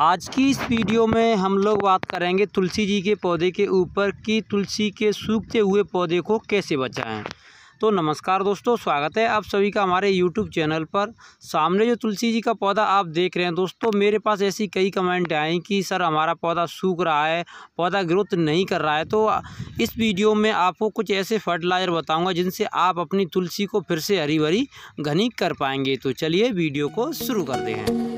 आज की इस वीडियो में हम लोग बात करेंगे तुलसी जी के पौधे के ऊपर कि तुलसी के सूखते हुए पौधे को कैसे बचाएं तो नमस्कार दोस्तों स्वागत है आप सभी का हमारे यूट्यूब चैनल पर सामने जो तुलसी जी का पौधा आप देख रहे हैं दोस्तों मेरे पास ऐसी कई कमेंट आई कि सर हमारा पौधा सूख रहा है पौधा ग्रोथ नहीं कर रहा है तो इस वीडियो में आपको कुछ ऐसे फर्टिलाइज़र बताऊंगा जिनसे आप अपनी तुलसी को फिर से हरी भरी घनी कर पाएंगे तो चलिए वीडियो को शुरू कर दें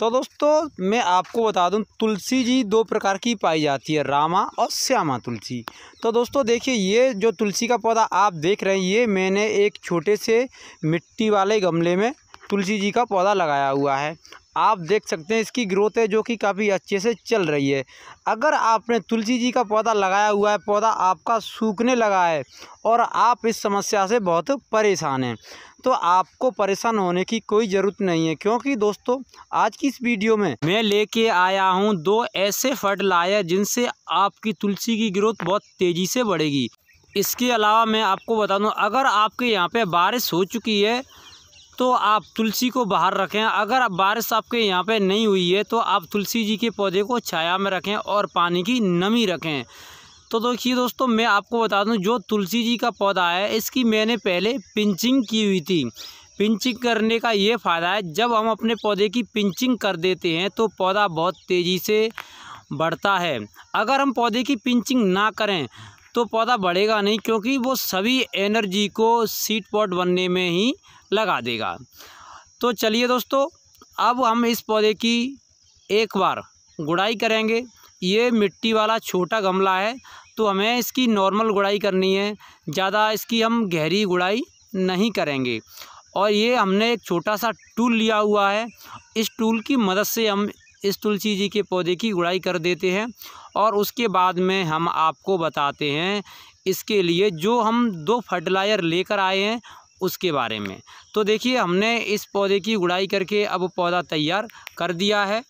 तो दोस्तों मैं आपको बता दूं तुलसी जी दो प्रकार की पाई जाती है रामा और श्यामा तुलसी तो दोस्तों देखिए ये जो तुलसी का पौधा आप देख रहे हैं ये मैंने एक छोटे से मिट्टी वाले गमले में तुलसी जी का पौधा लगाया हुआ है आप देख सकते हैं इसकी ग्रोथ है जो कि काफ़ी अच्छे से चल रही है अगर आपने तुलसी जी का पौधा लगाया हुआ है पौधा आपका सूखने लगा है और आप इस समस्या से बहुत परेशान हैं तो आपको परेशान होने की कोई ज़रूरत नहीं है क्योंकि दोस्तों आज की इस वीडियो में मैं लेके आया हूँ दो ऐसे फर्टिलाइजर जिनसे आपकी तुलसी की ग्रोथ बहुत तेज़ी से बढ़ेगी इसके अलावा मैं आपको बता दूँ अगर आपके यहाँ पर बारिश हो चुकी है तो आप तुलसी को बाहर रखें अगर आप बारिश आपके यहाँ पे नहीं हुई है तो आप तुलसी जी के पौधे को छाया में रखें और पानी की नमी रखें तो देखिए दोस्तों मैं आपको बता दूँ जो तुलसी जी का पौधा है इसकी मैंने पहले पिंचिंग की हुई थी पिंचिंग करने का ये फ़ायदा है जब हम अपने पौधे की पिंचिंग कर देते हैं तो पौधा बहुत तेज़ी से बढ़ता है अगर हम पौधे की पिंचिंग ना करें तो पौधा बढ़ेगा नहीं क्योंकि वो सभी एनर्जी को सीट पॉट बनने में ही लगा देगा तो चलिए दोस्तों अब हम इस पौधे की एक बार गुड़ाई करेंगे ये मिट्टी वाला छोटा गमला है तो हमें इसकी नॉर्मल गुड़ाई करनी है ज़्यादा इसकी हम गहरी गुड़ाई नहीं करेंगे और ये हमने एक छोटा सा टूल लिया हुआ है इस टूल की मदद से हम इस तुलसी जी के पौधे की गुड़ाई कर देते हैं और उसके बाद में हम आपको बताते हैं इसके लिए जो हम दो फर्टिलाइज़र लेकर आए हैं उसके बारे में तो देखिए हमने इस पौधे की गुड़ाई करके अब पौधा तैयार कर दिया है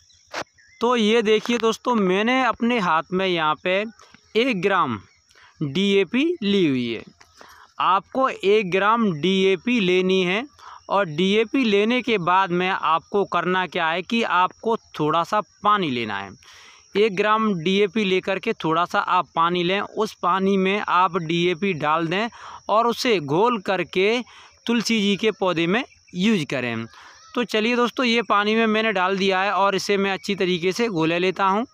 तो ये देखिए दोस्तों मैंने अपने हाथ में यहाँ पे एक ग्राम डीएपी ली हुई है आपको एक ग्राम डीएपी लेनी है और डीएपी लेने के बाद में आपको करना क्या है कि आपको थोड़ा सा पानी लेना है एक ग्राम डीएपी लेकर के थोड़ा सा आप पानी लें उस पानी में आप डीएपी डाल दें और उसे घोल करके तुलसी जी के पौधे में यूज करें तो चलिए दोस्तों ये पानी में मैंने डाल दिया है और इसे मैं अच्छी तरीके से घोले लेता हूँ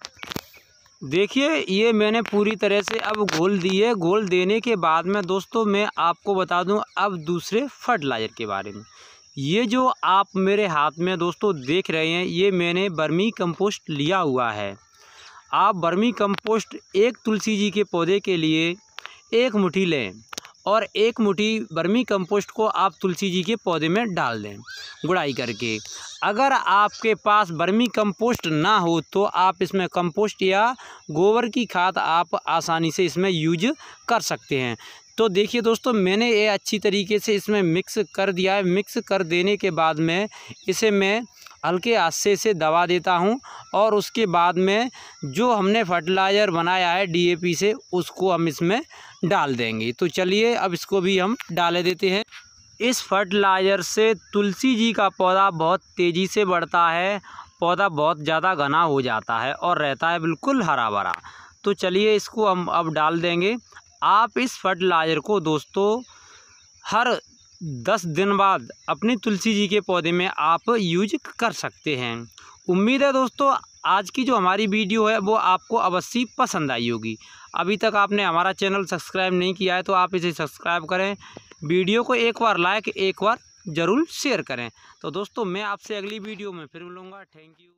देखिए ये मैंने पूरी तरह से अब घोल दी है घोल देने के बाद में दोस्तों मैं आपको बता दूं अब दूसरे फर्टिलाइज़र के बारे में ये जो आप मेरे हाथ में दोस्तों देख रहे हैं ये मैंने बर्मी कंपोस्ट लिया हुआ है आप बर्मी कंपोस्ट एक तुलसी जी के पौधे के लिए एक मुठ्ठी लें और एक मुठी बर्मी कंपोस्ट को आप तुलसी जी के पौधे में डाल दें गुड़ाई करके अगर आपके पास बर्मी कंपोस्ट ना हो तो आप इसमें कंपोस्ट या गोबर की खाद आप आसानी से इसमें यूज कर सकते हैं तो देखिए दोस्तों मैंने ये अच्छी तरीके से इसमें मिक्स कर दिया है मिक्स कर देने के बाद में इसे मैं हल्के हाथ से दबा देता हूँ और उसके बाद में जो हमने फर्टिलाइज़र बनाया है डीएपी से उसको हम इसमें डाल देंगे तो चलिए अब इसको भी हम डाले देते हैं इस फर्टिलाइज़र से तुलसी जी का पौधा बहुत तेज़ी से बढ़ता है पौधा बहुत ज़्यादा घना हो जाता है और रहता है बिल्कुल हरा भरा तो चलिए इसको हम अब डाल देंगे आप इस फर्टिलाइज़र को दोस्तों हर हम्म। दस दिन बाद अपनी तुलसी जी के पौधे में आप यूज कर सकते हैं उम्मीद है दोस्तों आज की जो हमारी वीडियो है वो आपको अवश्य पसंद आई होगी अभी तक आपने हमारा चैनल सब्सक्राइब नहीं किया है तो आप इसे सब्सक्राइब करें वीडियो को एक बार लाइक एक बार ज़रूर शेयर करें तो दोस्तों मैं आपसे अगली वीडियो में फिर मिलूँगा थैंक यू